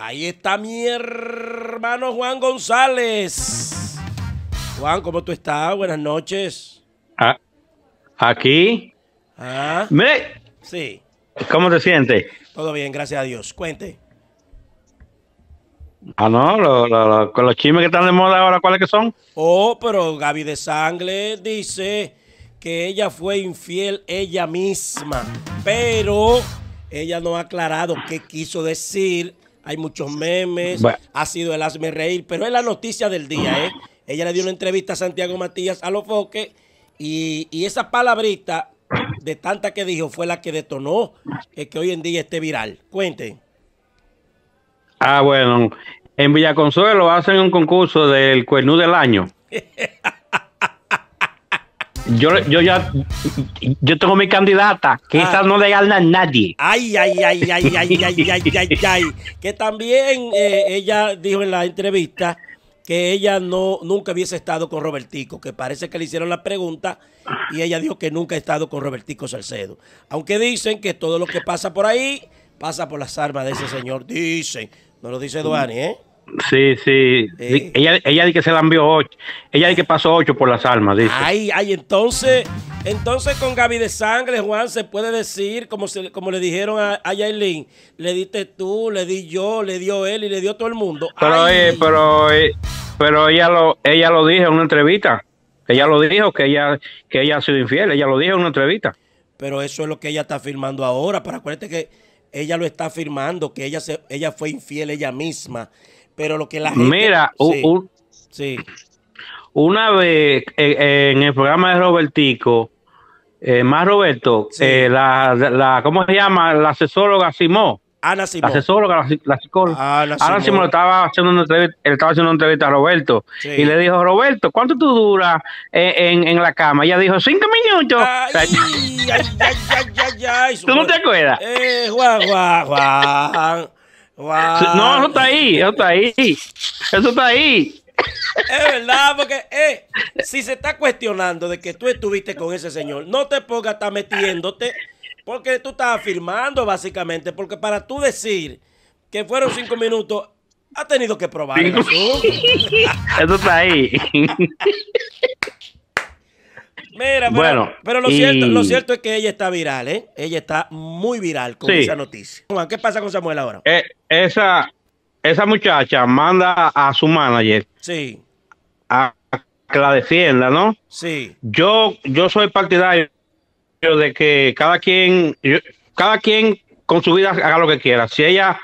Ahí está mi hermano Juan González. Juan, ¿cómo tú estás? Buenas noches. Ah, ¿Aquí? Ah, ¿Me? Sí. ¿Cómo te sientes? Todo bien, gracias a Dios. Cuente. Ah, no, con los chismes que están de moda ahora, ¿cuáles que son? Oh, pero Gaby de Sangre dice que ella fue infiel ella misma, pero ella no ha aclarado qué quiso decir hay muchos memes, ha sido el hazme reír, pero es la noticia del día, ¿eh? Ella le dio una entrevista a Santiago Matías a los foques y, esa palabrita de tanta que dijo fue la que detonó que, hoy en día esté viral. Cuenten. Ah, bueno, en Villaconsuelo hacen un concurso del cuernú del año. Yo, yo ya yo tengo mi candidata, que ah. no le gana a nadie. Ay, ay, ay, ay, ay, ay, ay, ay, ay. Que también eh, ella dijo en la entrevista que ella no nunca hubiese estado con Robertico, que parece que le hicieron la pregunta y ella dijo que nunca ha estado con Robertico Salcedo. Aunque dicen que todo lo que pasa por ahí pasa por las armas de ese señor, dicen. No lo dice Duani, ¿eh? Sí, sí. Eh. Ella, ella dice que se la envió ocho. Ella dice que pasó ocho por las almas, dice. Ay, ay, entonces, entonces con Gaby de Sangre, Juan, se puede decir, como, se, como le dijeron a, a le diste tú, le di yo, le dio él y le dio todo el mundo. Pero, eh, eh, pero, ella lo, ella lo dijo en una entrevista. Ella lo dijo que ella, que ella ha sido infiel. Ella lo dijo en una entrevista. Pero eso es lo que ella está firmando ahora. Para acuérdate que ella lo está firmando, que ella, se, ella fue infiel ella misma. Pero lo que la gente. Mira, sí, una vez eh, eh, en el programa de Robertico, eh, más Roberto, la, la, ¿cómo se llama? La asesóloga Simó. Ana Simón. La asesóloga, la, psicóloga. Ah, Ana, Simón estaba haciendo una entrevista, estaba haciendo una entrevista a Roberto y le dijo, Roberto, ¿cuánto tú duras en, en, la cama? Ella dijo, cinco minutos. ¿Tú no te acuerdas? Eh, Juan, Juan, Juan. No, eso está ahí, eso está ahí. Eso está ahí. Es verdad, porque eh, si se está cuestionando de que tú estuviste con ese señor, no te pongas a metiéndote, porque tú estás afirmando básicamente, porque para tú decir que fueron cinco minutos, ha tenido que probar. Eso está ahí. Mira, pero, bueno, pero lo, cierto, lo cierto es que ella está viral, ¿eh? Ella está muy viral con esa noticia. ¿qué pasa con Samuel ahora? Eh, esa, esa muchacha manda a su manager sí. a que la defienda, ¿no? Sí. Yo, yo soy partidario de que cada quien, cada quien con su vida haga lo que quiera. Si ella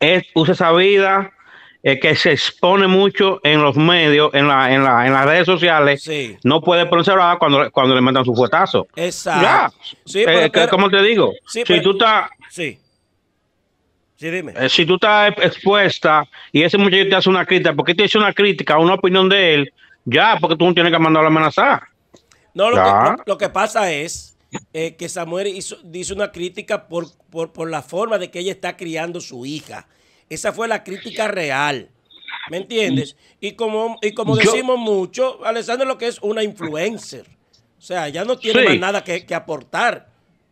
es, usa esa vida eh, que se expone mucho en los medios, en, la, en, la, en las redes sociales, no puede pronunciar cuando, cuando le mandan su fuetazo. Exacto. Eh, te digo? Eh, si tú estás... si tú estás expuesta y ese muchacho te hace una crítica, porque te hizo una crítica, una opinión de él, ya, porque tú no tienes que mandarlo a amenazar. No, lo, que, pasa es... que Samuel hizo, hizo una crítica por, por, la forma de que ella está criando su hija. Esa fue la crítica real. ¿Me entiendes? Mm. Y como, y como decimos mucho, mucho, es lo que es una influencer. O sea, ya no tiene más nada que, aportar,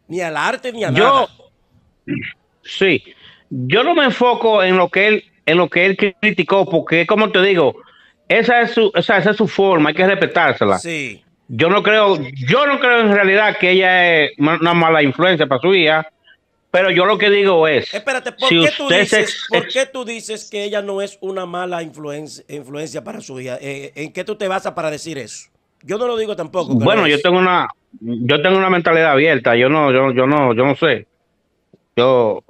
ni al arte ni a nada. Sí. Yo no me enfoco en lo que él, en lo que él criticó, porque como te digo, esa es su, es su forma, hay que respetársela. Sí. Yo no creo, yo no creo en realidad que ella es una mala influencia para su hija pero yo lo que digo es. Espérate, ¿por, qué, tú dices, que ella no es una mala influencia, para su hija? Eh, ¿En qué tú te basas para decir eso? Yo no lo digo tampoco. Bueno, yo tengo una, yo tengo una mentalidad abierta. Yo no, yo, yo no, yo no sé. Yo,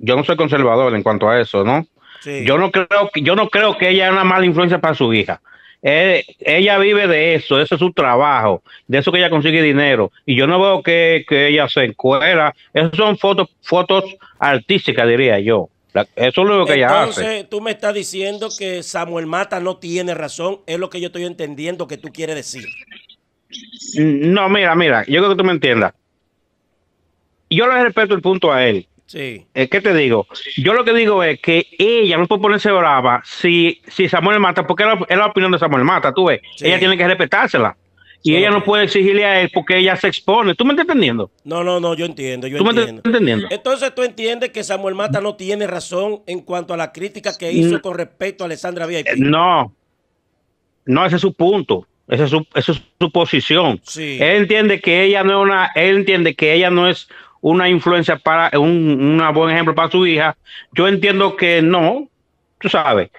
yo no soy conservador en cuanto a eso, ¿no? Yo no creo que, yo no creo que ella es una mala influencia para su hija. Eh, ella vive de eso, eso es su trabajo, de eso que ella consigue dinero. Y yo no veo que, ella se encuela. Esas son fotos, fotos artísticas, diría yo. eso es lo que ella hace. Entonces, tú me estás diciendo que Samuel Mata no tiene razón, es lo que yo estoy entendiendo que tú quieres decir. No, mira, mira, yo creo que tú me entiendas. Yo le respeto el punto a él Sí. Eh, ¿Qué te digo? Yo lo que digo es que ella no puede ponerse brava si, si Samuel mata, porque es la, opinión de Samuel mata, tú ves. Ella tiene que respetársela. Y ella no puede exigirle a él porque ella se expone. ¿Tú me estás entendiendo? No, no, no, yo entiendo. ¿Tú estás entendiendo? Entonces tú entiendes que Samuel Mata no tiene razón en cuanto a la crítica que mm. hizo con respecto a Alessandra Villa. Eh, no, no, ese es su punto. Esa es su, es su posición. Sí. Él entiende que ella no es una, él entiende que ella no es una influencia para un, buen ejemplo para su hija. Yo entiendo que no, tú sabes,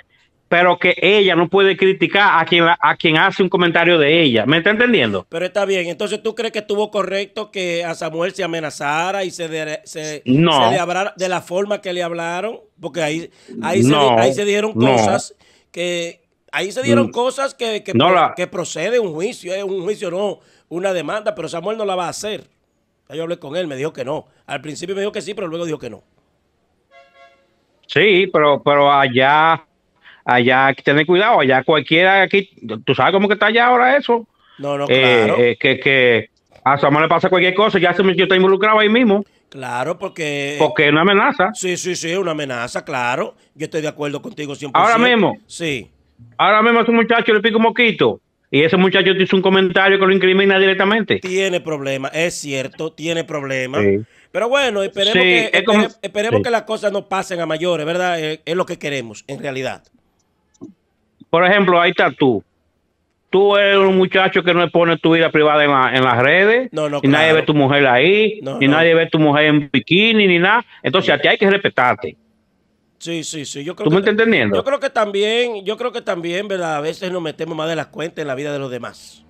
pero que ella no puede criticar a quien, a quien hace un comentario de ella. ¿Me está entendiendo? Pero está bien, entonces tú crees que estuvo correcto que a Samuel se amenazara y se, se le hablara de la forma que le hablaron, porque ahí, ahí, se, ahí se dieron cosas que... Ahí se dieron mm. cosas que, que, que procede un juicio, es un juicio no, una demanda, pero Samuel no la va a hacer yo hablé con él, me dijo que no. Al principio me dijo que sí, pero luego dijo que no. Sí, pero, pero allá, allá hay que tener cuidado, allá cualquiera aquí, tú sabes cómo que está allá ahora eso. No, no, eh, claro. Eh, que, que a Samuel le pasa cualquier cosa, ya se, yo estoy involucrado ahí mismo. Claro, porque... Porque es una amenaza. Sí, sí, sí, una amenaza, claro. Yo estoy de acuerdo contigo siempre. Ahora mismo. Sí. Ahora mismo a muchacho le pico un moquito y ese muchacho te hizo un comentario que lo incrimina directamente. Tiene problemas, es cierto, tiene problemas. Pero bueno, esperemos, que, esperemos que las cosas no pasen a mayores, ¿verdad? Eh, es, lo que queremos, en realidad. Por ejemplo, ahí está tú. Tú eres un muchacho que no pone tu vida privada en, en las redes. y nadie ve tu mujer ahí, y ni nadie ve tu mujer en bikini, ni nada. Entonces, a ti hay que respetarte. Sí, sí, sí. Yo creo ¿Tú me entendiendo? Yo creo que también, yo creo que también, ¿verdad? A veces nos metemos más de las cuentas en la vida de los demás.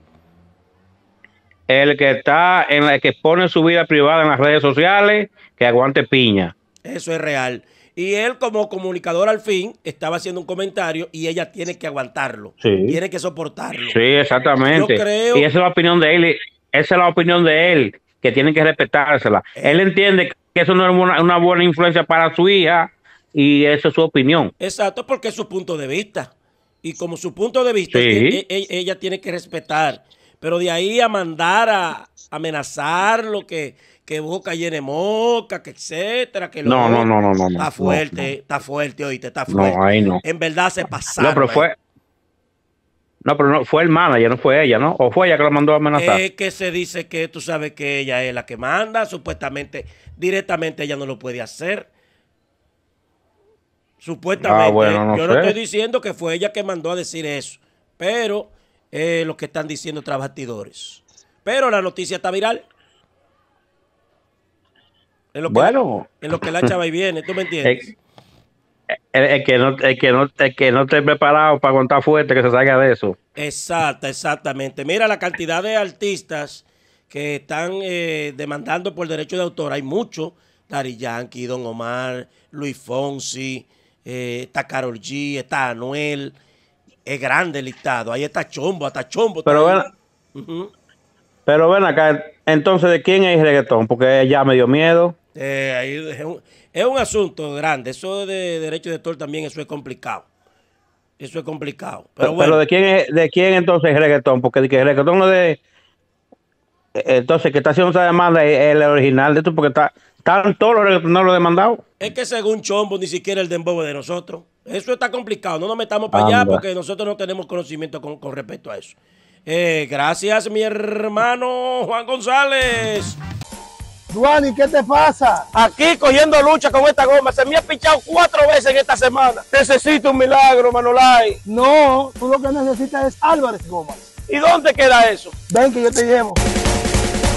El que está en la que pone su vida privada en las redes sociales, que aguante piña. Eso es real. Y él, como comunicador, al fin estaba haciendo un comentario y ella tiene que aguantarlo. Tiene que soportarlo. Sí, exactamente. Y esa es la opinión de él. Esa es la opinión de él, que tiene que respetársela. Eh. Él entiende que eso no es una buena influencia para su hija y esa es su opinión. Exacto, porque es su punto de vista. Y como su punto de vista, e, e, ella, tiene que respetar. Pero de ahí a mandar a amenazar lo que, que Boca llene moca, que etcétera, que no, lo no, no, no, no, Está fuerte, está fuerte, oíste, está fuerte. No, ahí no. En verdad se pasaron. No, pero fue. Eh. No, pero no, fue el manager, no fue ella, ¿no? ¿O fue ella que la mandó a amenazar? Es que se dice que tú sabes que ella es la que manda, supuestamente, directamente ella no lo puede hacer. Supuestamente. Ah, yo no estoy diciendo que fue ella que mandó a decir eso. Pero eh, lo que están diciendo trabajadores Pero la noticia está viral. lo bueno. En lo que la chava y viene, ¿tú me entiendes? es que no, es que no, esté preparado para contar fuerte, que se salga de eso. exacto exactamente. Mira la cantidad de artistas que están eh, demandando por derecho de autor. Hay muchos. Dari Yankee, Don Omar, Luis Fonsi, eh, está Carol G, está Anuel. Es grande el listado. Ahí está Chombo, hasta Chombo. Pero ven, pero ven acá, entonces, ¿de quién es el reggaetón? Porque ya me dio miedo. Eh, es, un, asunto grande. Eso de derecho de autor también, eso es complicado. Eso es complicado. Pero, bueno. pero ¿de quién es, de quién entonces es reggaetón? Porque el reggaetón no de eh, entonces que está haciendo esa demanda es el original de esto porque está están todos los reggaetoneros demandado? Es que según Chombo, ni siquiera el dembow de nosotros. Eso está complicado. No nos metamos para allá porque nosotros no tenemos conocimiento con, respecto a eso. Eh, gracias, mi hermano Juan González. Juan y ¿qué te pasa? Aquí cogiendo lucha con esta goma. Se me ha pichado cuatro veces en esta semana. Necesito un milagro, Manolay. No, tú lo que necesitas es Álvarez Gómez. ¿Y dónde queda eso? Ven que yo te llevo.